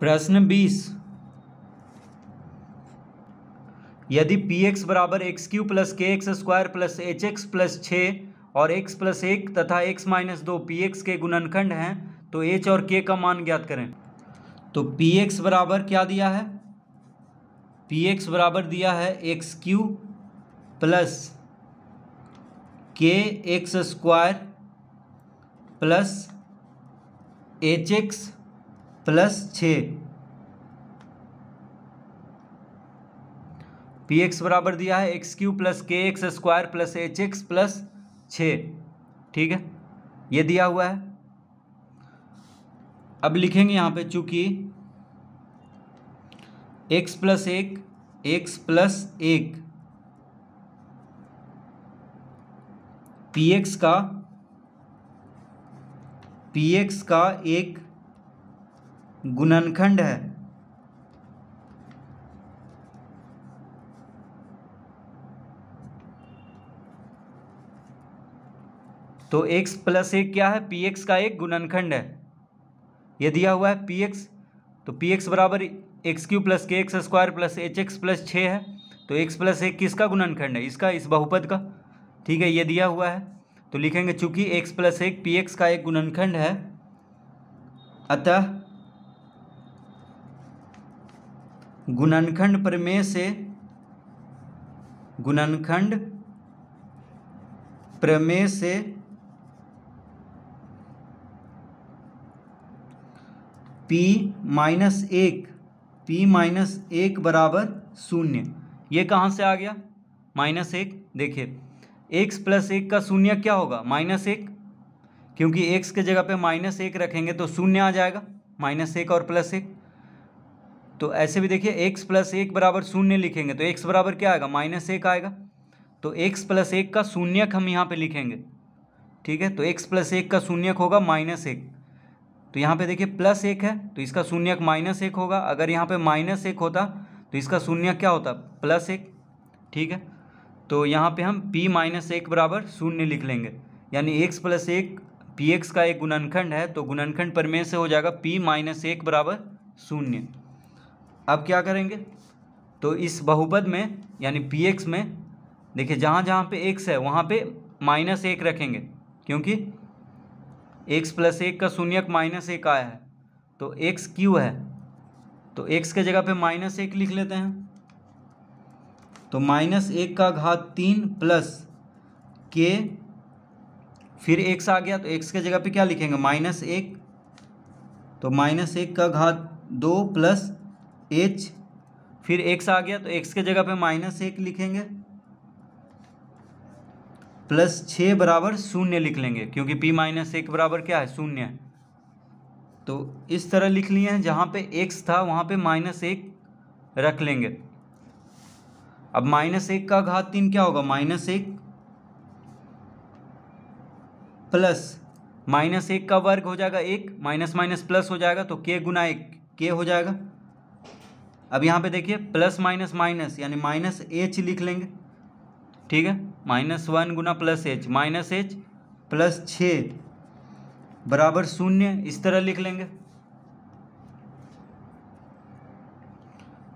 प्रश्न बीस यदि पी एक्स बराबर x q plus k x square plus h x plus छ और एक्स प्लस एक तथा एक्स माइनस दो पी एक्स के गुणनखंड हैं तो एच और के का मान ज्ञात करें तो पी एक्स बराबर क्या दिया है पी एक्स बराबर दिया है x q plus k x square plus h x plus छ पी एक्स बराबर दिया है x q plus k x square plus h x plus छ ठीक है ये दिया हुआ है अब लिखेंगे यहाँ पे चूंकि एक्स प्लस एक एक्स प्लस एक पी एक्स का पी एक्स का एक गुणनखंड है तो x प्लस एक क्या है px का एक गुणनखंड है यह दिया हुआ है px तो px बराबर x q plus k x square plus h x plus छः है तो एक्स प्लस एक किसका गुणनखंड है इसका इस बहुपद का ठीक है यह दिया हुआ है तो लिखेंगे चूंकि एक्स प्लस एक px का एक गुणनखंड है अतः गुणनखंड प्रमेय से गुणनखंड प्रमेय से पी माइनस एक पी माइनस एक बराबर शून्य ये कहाँ से आ गया माइनस एक देखिए एक्स प्लस एक का शून्य क्या होगा माइनस एक क्योंकि एक्स के जगह पे माइनस एक रखेंगे तो शून्य आ जाएगा माइनस एक और प्लस एक तो ऐसे भी देखिए एक्स प्लस एक बराबर शून्य लिखेंगे तो एक्स बराबर क्या आएगा माइनस एक आएगा तो एक्स प्लस एक का शून्यक हम यहाँ पे लिखेंगे ठीक है तो एक्स प्लस एक का शून्यक होगा माइनस एक तो यहाँ पे देखिए प्लस एक है तो इसका शून्यक माइनस एक होगा अगर यहाँ पे माइनस एक होता तो इसका शून्यक क्या होता प्लस एक ठीक है तो यहाँ पर हम पी माइनस एक बराबर शून्य लिख लेंगे यानी एक्स प्लस एक पी का एक गुणनखंड है तो गुणनखंड परमेय से हो जाएगा पी माइनस एक बराबर शून्य अब क्या करेंगे तो इस बहुपद में यानी पी एक्स में देखिए जहाँ जहाँ पे एक्स है वहाँ पे माइनस एक रखेंगे क्योंकि एक्स प्लस एक का शून्यक माइनस एक आया है तो एक्स क्यू है तो एक्स के जगह पे माइनस एक लिख लेते हैं तो माइनस एक का घात तीन प्लस के फिर एक्स आ गया तो एक्स के जगह पे क्या लिखेंगे माइनस एक तो माइनस एक का घात दो प्लस एच फिर एक्स आ गया तो एक्स के जगह पे माइनस एक लिखेंगे प्लस छ बराबर शून्य लिख लेंगे क्योंकि पी माइनस एक बराबर क्या है शून्य तो इस तरह लिख लिए हैं जहाँ पे एक्स था वहाँ पे माइनस एक रख लेंगे अब माइनस एक का घात तीन क्या होगा माइनस एक प्लस माइनस एक का वर्ग हो जाएगा एक माइनस माइनस प्लस हो जाएगा तो के गुना एक के हो जाएगा अब यहाँ पे देखिए प्लस माइनस माइनस यानी माइनस एच लिख लेंगे ठीक है माइनस वन गुना plus h minus h plus छ बराबर शून्य इस तरह लिख लेंगे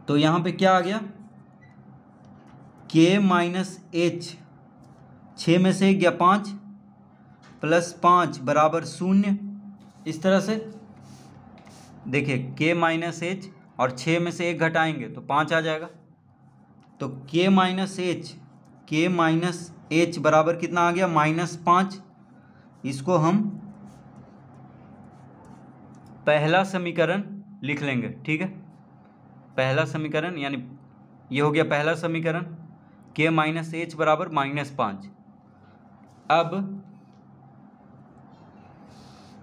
तो यहाँ पे क्या आ गया के माइनस एच छ में से गया पाँच प्लस पाँच बराबर शून्य इस तरह से देखिए के माइनस एच और छः में से एक घटाएंगे तो पाँच आ जाएगा तो k minus h k minus h बराबर कितना आ गया माइनस पाँच इसको हम पहला समीकरण लिख लेंगे ठीक है पहला समीकरण यानी ये हो गया पहला समीकरण के माइनस एच बराबर माइनस पाँच अब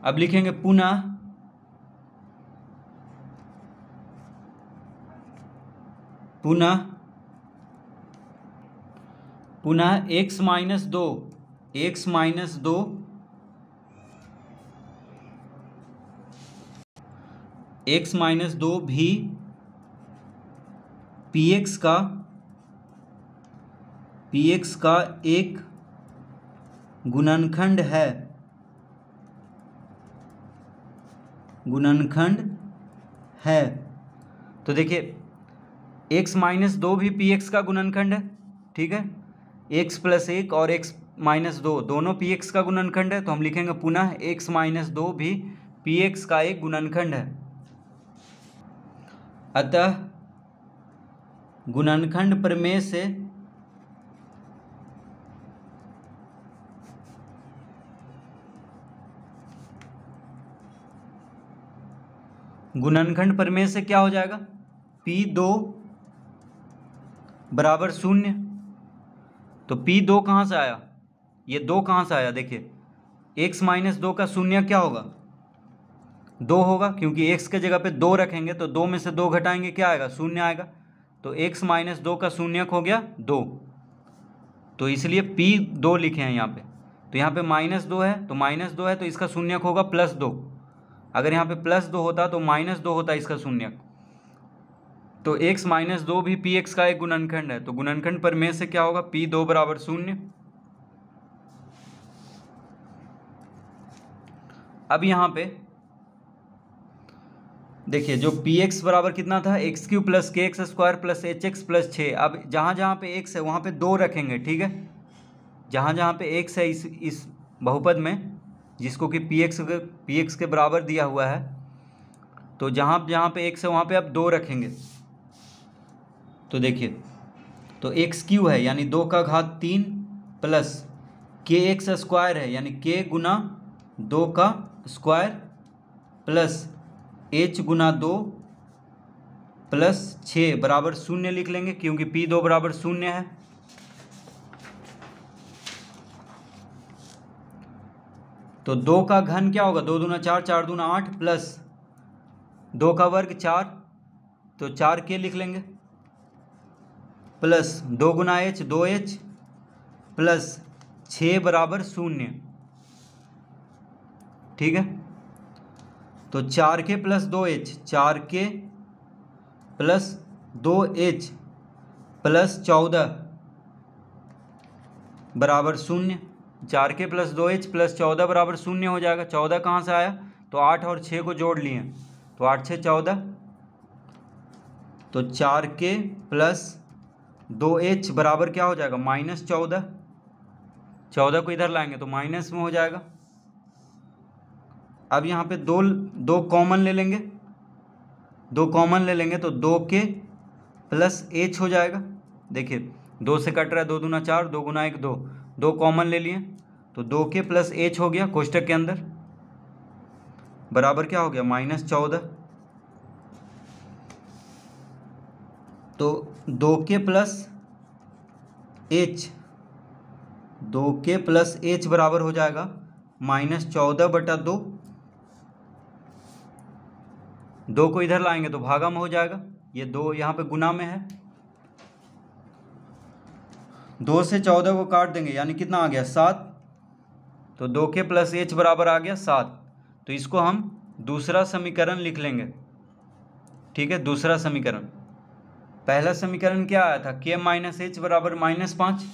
अब लिखेंगे पुनः पुनः पुनः एक्स माइनस दो एक्स माइनस दो एक्स माइनस दो भी पी एक्स का पी एक्स का एक गुणनखंड है गुणनखंड है तो देखिए एक्स माइनस दो भी पी एक्स का गुणनखंड है ठीक है एक्स प्लस एक और एक्स माइनस दो दोनों पी एक्स का गुणनखंड है तो हम लिखेंगे पुनः एक्स माइनस दो भी पी एक्स का एक गुणनखंड है अतः गुणनखंड प्रमेय से गुणनखंड प्रमेय से क्या हो जाएगा पी दो बराबर शून्य तो पी दो कहाँ से आया ये दो कहाँ से आया देखिए एक्स माइनस दो का शून्य क्या होगा दो होगा क्योंकि एक्स के जगह पे दो रखेंगे तो दो में से दो घटाएंगे क्या आएगा शून्य आएगा तो एक्स माइनस दो का शून्य हो गया दो तो इसलिए पी दो लिखे हैं यहाँ पे तो यहाँ पे माइनस दो है तो माइनस दो है तो इसका शून्य होगा प्लस दो अगर यहाँ पे प्लस दो होता तो माइनस दो होता इसका शून्य तो एक्स माइनस दो भी पी एक्स का एक गुणनखंड है तो गुणनखंड पर में से क्या होगा पी दो बराबर शून्य अब यहाँ पे देखिए जो पी एक्स बराबर कितना था x q plus k x square plus h x plus छ अब जहाँ जहाँ पे x है वहाँ पे दो रखेंगे ठीक है जहां जहाँ पे x है इस इस बहुपद में जिसको कि पी एक्स पी एक्स के बराबर दिया हुआ है तो जहाँ जहाँ पे एक है वहाँ पे आप दो रखेंगे तो देखिए तो एक्स क्यू है यानी दो का घात तीन प्लस के एक्स स्क्वायर है यानी के गुना दो का स्क्वायर प्लस एच गुना दो प्लस छः बराबर शून्य लिख लेंगे क्योंकि पी दो बराबर शून्य है तो दो का घन क्या होगा दो दूना चार चार दूना आठ प्लस दो का वर्ग चार तो चार के लिख लेंगे प्लस दो गुना एच दो एच प्लस छः बराबर शून्य ठीक है तो चार के प्लस दो एच चार के प्लस दो एच प्लस चौदह बराबर शून्य चार के प्लस दो एच प्लस चौदह बराबर शून्य हो जाएगा चौदह कहाँ से आया तो आठ और छः को जोड़ लिए तो आठ छः चौदह तो चार के प्लस दो एच बराबर क्या हो जाएगा माइनस चौदह चौदह को इधर लाएंगे तो माइनस में हो जाएगा अब यहाँ पे दो दो कॉमन ले लेंगे दो कॉमन ले लेंगे तो दो के प्लस एच हो जाएगा देखिए दो से कट रहा है दो दूना चार दो गुना एक दो दो कॉमन ले लिए तो दो के प्लस एच हो गया कोष्टक के अंदर बराबर क्या हो गया माइनस चौदह तो दो के प्लस एच दो के प्लस एच बराबर हो जाएगा माइनस चौदह बटा दो दो को इधर लाएंगे तो भागा में हो जाएगा ये दो यहाँ पे गुना में है दो से चौदह को काट देंगे यानी कितना आ गया सात तो दो के प्लस एच बराबर आ गया सात तो इसको हम दूसरा समीकरण लिख लेंगे ठीक है दूसरा समीकरण पहला समीकरण क्या आया था के माइनस एच बराबर माइनस पाँच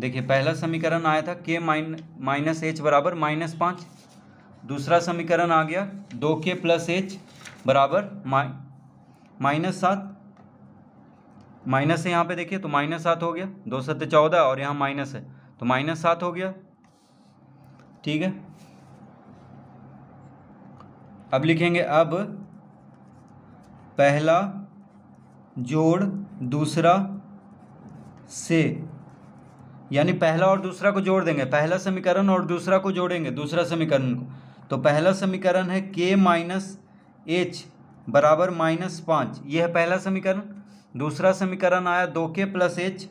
देखिए पहला समीकरण आया था के माइन माइनस एच बराबर माइनस पाँच दूसरा समीकरण आ गया दो के प्लस एच बराबर माइ माइनस सात माइनस है यहाँ पे देखिए तो माइनस सात हो गया दो सत्य चौदह और यहाँ माइनस है तो माइनस सात हो गया ठीक है अब लिखेंगे अब पहला जोड़ दूसरा से यानी पहला और दूसरा को जोड़ देंगे पहला समीकरण और दूसरा को जोड़ेंगे दूसरा समीकरण को तो पहला समीकरण है के माइनस एच बराबर माइनस पाँच यह है पहला समीकरण दूसरा समीकरण आया दो के प्लस एच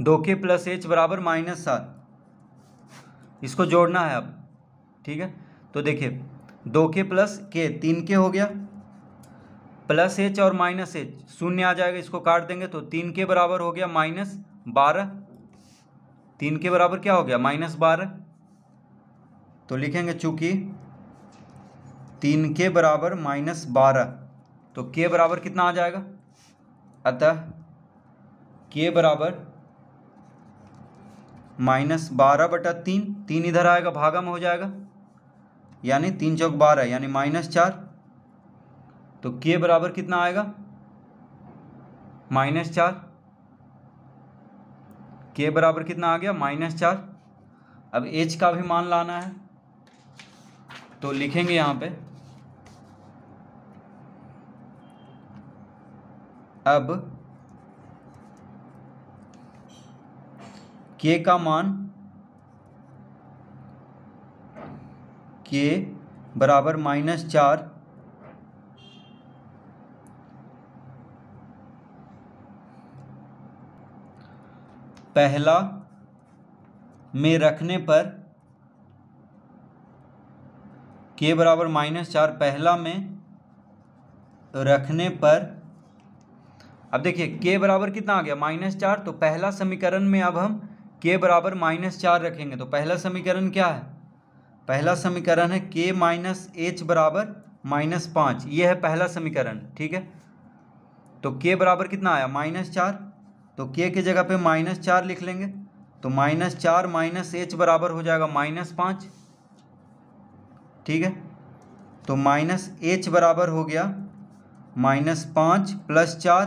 दो के प्लस एच बराबर माइनस सात इसको जोड़ना है अब ठीक है तो देखिए दो के प्लस के तीन के हो गया प्लस एच और माइनस एच शून्य आ जाएगा इसको काट देंगे तो तीन के बराबर हो गया माइनस बारह तीन के बराबर क्या हो गया माइनस बारह तो लिखेंगे चूंकि तीन के बराबर माइनस बारह तो के बराबर कितना आ जाएगा अतः के बराबर माइनस बारह बटा तीन तीन इधर आएगा भागा में हो जाएगा यानी तीन चौक बारह यानी माइनस चार तो के बराबर कितना आएगा माइनस चार के बराबर कितना आ गया माइनस चार अब एच का भी मान लाना है तो लिखेंगे यहां पे अब के का मान के बराबर माइनस चार पहला में रखने पर के बराबर माइनस चार पहला में रखने पर अब देखिए के बराबर कितना आ गया माइनस चार तो पहला समीकरण में अब हम के बराबर माइनस चार रखेंगे तो पहला समीकरण क्या है पहला समीकरण है के माइनस एच बराबर माइनस पाँच ये है पहला समीकरण ठीक है तो के बराबर कितना आया माइनस चार तो के की जगह पे माइनस चार लिख लेंगे तो माइनस चार माइनस एच बराबर हो जाएगा माइनस पाँच ठीक है तो माइनस एच बराबर हो गया माइनस पाँच प्लस चार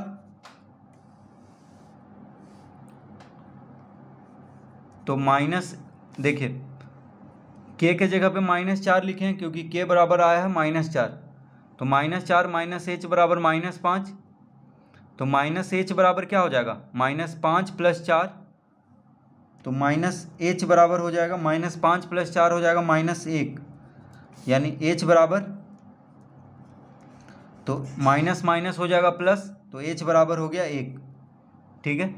तो माइनस देखिए के के जगह पे माइनस चार लिखे हैं क्योंकि के बराबर आया है माइनस चार तो माइनस चार माइनस एच बराबर माइनस पाँच तो माइनस एच बराबर क्या हो जाएगा माइनस पाँच प्लस चार तो माइनस एच बराबर हो जाएगा माइनस पाँच प्लस चार हो जाएगा माइनस एक यानी एच बराबर तो माइनस माइनस हो जाएगा प्लस तो एच बराबर हो गया एक ठीक है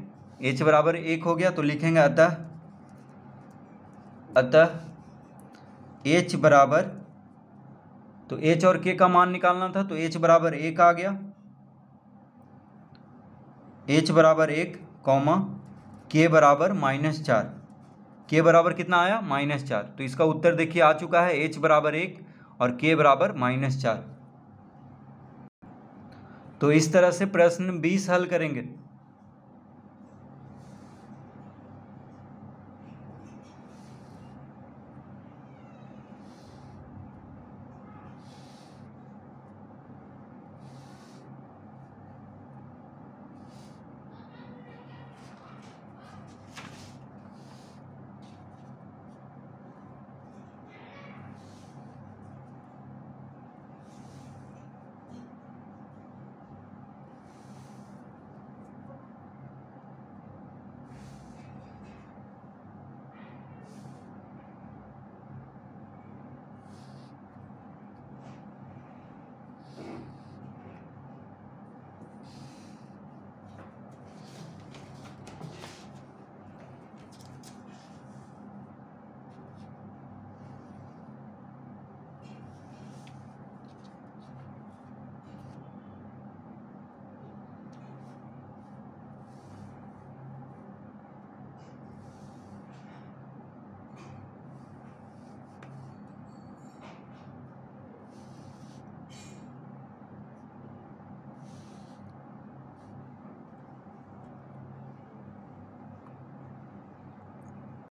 एच बराबर एक हो गया तो लिखेंगे अतः अतः एच बराबर तो एच और के का मान निकालना था तो एच बराबर एक आ गया एच बराबर एक कॉमा के बराबर माइनस चार के बराबर कितना आया माइनस चार तो इसका उत्तर देखिए आ चुका है एच बराबर एक और के बराबर माइनस चार तो इस तरह से प्रश्न बीस हल करेंगे